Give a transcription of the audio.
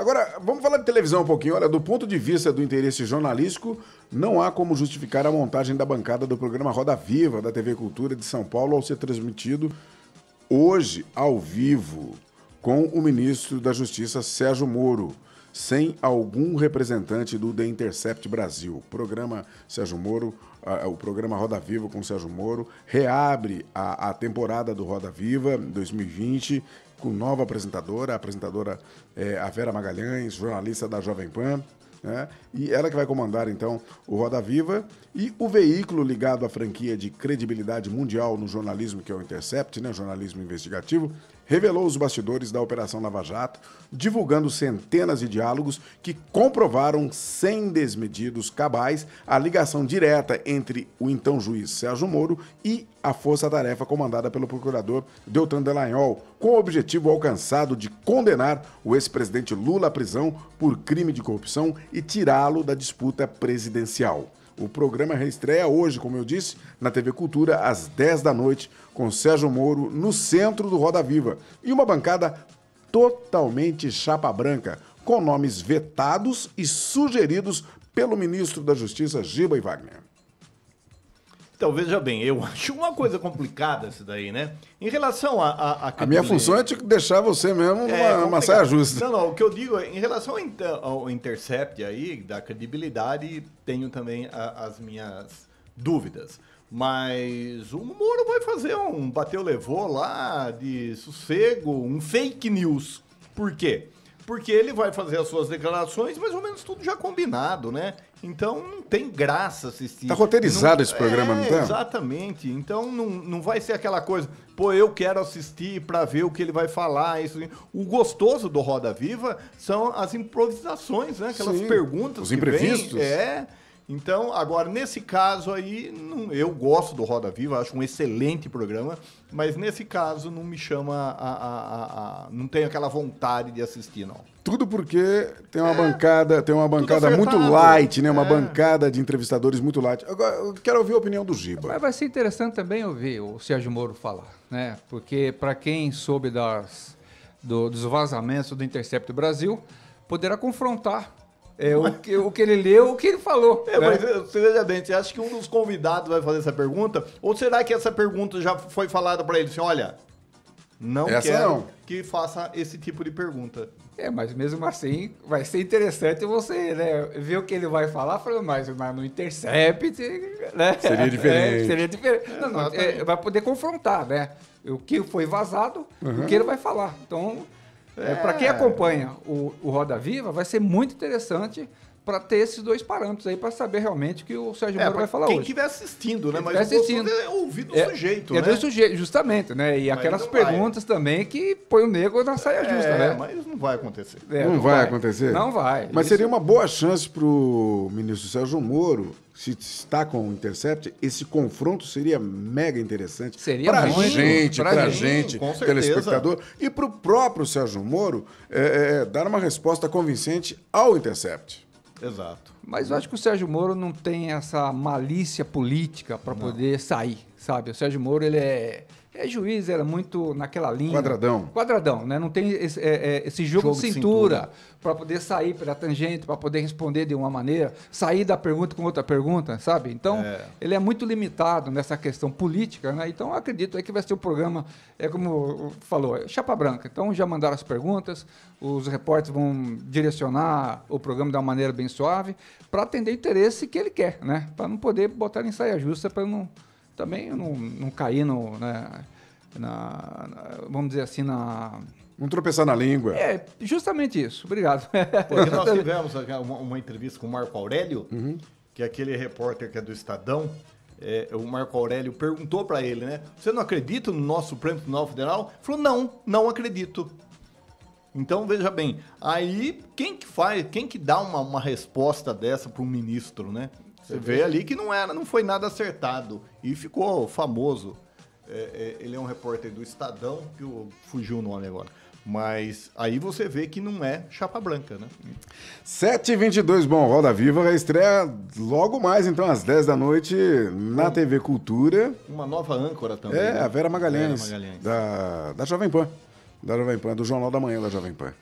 Agora, vamos falar de televisão um pouquinho. Olha, do ponto de vista do interesse jornalístico, não há como justificar a montagem da bancada do programa Roda Viva da TV Cultura de São Paulo ao ser transmitido hoje ao vivo com o ministro da Justiça Sérgio Moro, sem algum representante do The Intercept Brasil. Programa Sérgio Moro, uh, o programa Roda Viva com Sérgio Moro reabre a, a temporada do Roda Viva 2020 com nova apresentadora, a apresentadora é, a Vera Magalhães, jornalista da Jovem Pan. Né? E ela que vai comandar então o Roda Viva e o veículo ligado à franquia de credibilidade mundial no jornalismo, que é o Intercept, né? jornalismo investigativo, revelou os bastidores da Operação Lava Jato, divulgando centenas de diálogos que comprovaram, sem desmedidos cabais, a ligação direta entre o então juiz Sérgio Moro e a força-tarefa comandada pelo procurador Deltan Dallagnol, com o objetivo alcançado de condenar o ex-presidente Lula à prisão por crime de corrupção e tirá-lo da disputa presidencial. O programa reestreia hoje, como eu disse, na TV Cultura, às 10 da noite, com Sérgio Moro no centro do Roda Viva. E uma bancada totalmente chapa branca, com nomes vetados e sugeridos pelo ministro da Justiça, Giba e Wagner. Então, veja bem, eu acho uma coisa complicada isso daí, né? Em relação a. A, a, a minha função é te deixar você mesmo numa, é, numa saia justa. Não, não, o que eu digo é, em relação ao Intercept aí, da credibilidade, tenho também a, as minhas dúvidas. Mas o Moro vai fazer um bateu levou lá de sossego, um fake news. Por quê? Porque ele vai fazer as suas declarações, mais ou menos tudo já combinado, né? Então não tem graça assistir. está roteirizado não, esse programa, é, não tá? tem? Exatamente. Então não, não vai ser aquela coisa, pô, eu quero assistir para ver o que ele vai falar. Isso. O gostoso do Roda Viva são as improvisações, né? Aquelas Sim, perguntas. Os imprevistos. Vem, é. Então, agora, nesse caso aí, não, eu gosto do Roda Viva, acho um excelente programa, mas nesse caso não me chama a. a, a, a não tenho aquela vontade de assistir, não. Tudo porque tem uma é, bancada, tem uma bancada muito light, né? Uma é. bancada de entrevistadores muito light. Agora, eu quero ouvir a opinião do Giba. Mas vai ser interessante também ouvir o Sérgio Moro falar, né? Porque para quem soube das, do, dos vazamentos do Intercept Brasil, poderá confrontar é, o, que, o que ele leu, o que ele falou. É, né? mas seja bem, você acha que um dos convidados vai fazer essa pergunta? Ou será que essa pergunta já foi falada para ele? Assim, olha, não essa quero não. que faça esse tipo de pergunta. É, mas mesmo assim vai ser interessante você né, ver o que ele vai falar, falando, mas, mas no Intercept, né? Seria é, diferente. É, seria diferente. Não, não, é, vai poder confrontar, né? O que foi vazado, uhum. o que ele vai falar. Então, é, para quem é. acompanha o, o Roda Viva, vai ser muito interessante para ter esses dois parâmetros aí para saber realmente o que o Sérgio é, Moro vai falar quem hoje. Quem estiver assistindo, né? Mas assistindo. é ouvido do é, sujeito, é né? do sujeito, justamente, né? E mas aquelas perguntas vai. também que põe o negro na saia é, justa, é, né? Mas não vai acontecer. É, não, não vai, acontecer? Não vai. Mas Isso... seria uma boa chance para o ministro Sérgio Moro, se está com o Intercept, esse confronto seria mega interessante. Seria pra muito. Gente, pra, pra gente, pra gente, telespectador. E para o próprio Sérgio Moro é, é, dar uma resposta convincente ao Intercept. Exato. Mas eu acho que o Sérgio Moro não tem essa malícia política para poder sair, sabe? O Sérgio Moro, ele é é, juiz era muito naquela linha. Quadradão. Quadradão, né? Não tem esse, é, é, esse jogo, jogo, de cintura, para poder sair pela tangente, para poder responder de uma maneira, sair da pergunta com outra pergunta, sabe? Então, é. ele é muito limitado nessa questão política, né? Então, acredito é que vai ser o um programa, é como falou, é chapa branca. Então, já mandaram as perguntas, os repórteres vão direcionar o programa de uma maneira bem suave, para atender o interesse que ele quer, né? Para não poder botar em saia justa, para não também eu não, não caí no. Né, na, na, vamos dizer assim, na. Não tropeçar na língua. É, justamente isso. Obrigado. Porque nós tivemos uma, entrevista com o Marco Aurélio, uhum. que é aquele repórter que é do Estadão. É, o Marco Aurélio perguntou para ele, né? Você não acredita no nosso Prêmio Tribunal Federal? Ele falou, não, não acredito. Então, veja bem, aí quem que faz, quem que dá uma, uma resposta dessa para um ministro, né? Você vê ali que não era, não foi nada acertado e ficou famoso. É, é, ele é um repórter do Estadão, que fugiu o nome agora. Mas aí você vê que não é chapa branca, né? 7h22, bom, Roda Viva estreia logo mais, então, às 10 da noite, na um, TV Cultura. Uma nova âncora também. É, né? a Vera Magalhães, Vera Magalhães. Da, da Jovem Pan. Da Jovem Pan, do Jornal da Manhã da Jovem Pan.